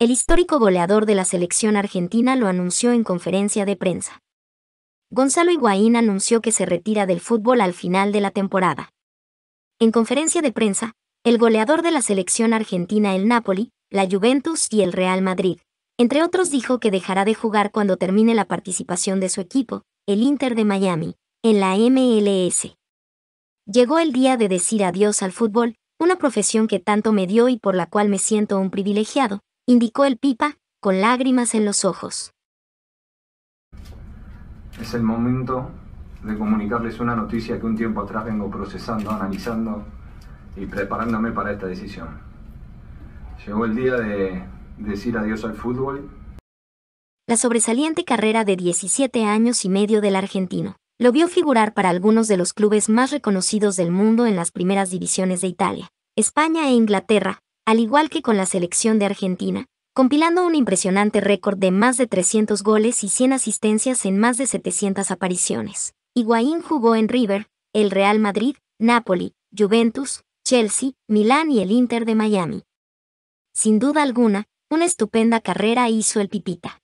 El histórico goleador de la selección argentina lo anunció en conferencia de prensa. Gonzalo Higuaín anunció que se retira del fútbol al final de la temporada. En conferencia de prensa, el goleador de la selección argentina el Napoli, la Juventus y el Real Madrid, entre otros dijo que dejará de jugar cuando termine la participación de su equipo, el Inter de Miami, en la MLS. Llegó el día de decir adiós al fútbol, una profesión que tanto me dio y por la cual me siento un privilegiado, indicó el pipa, con lágrimas en los ojos. Es el momento de comunicarles una noticia que un tiempo atrás vengo procesando, analizando y preparándome para esta decisión. Llegó el día de decir adiós al fútbol. La sobresaliente carrera de 17 años y medio del argentino lo vio figurar para algunos de los clubes más reconocidos del mundo en las primeras divisiones de Italia, España e Inglaterra, al igual que con la selección de Argentina, compilando un impresionante récord de más de 300 goles y 100 asistencias en más de 700 apariciones. Higuaín jugó en River, el Real Madrid, Napoli, Juventus, Chelsea, Milán y el Inter de Miami. Sin duda alguna, una estupenda carrera hizo el Pipita.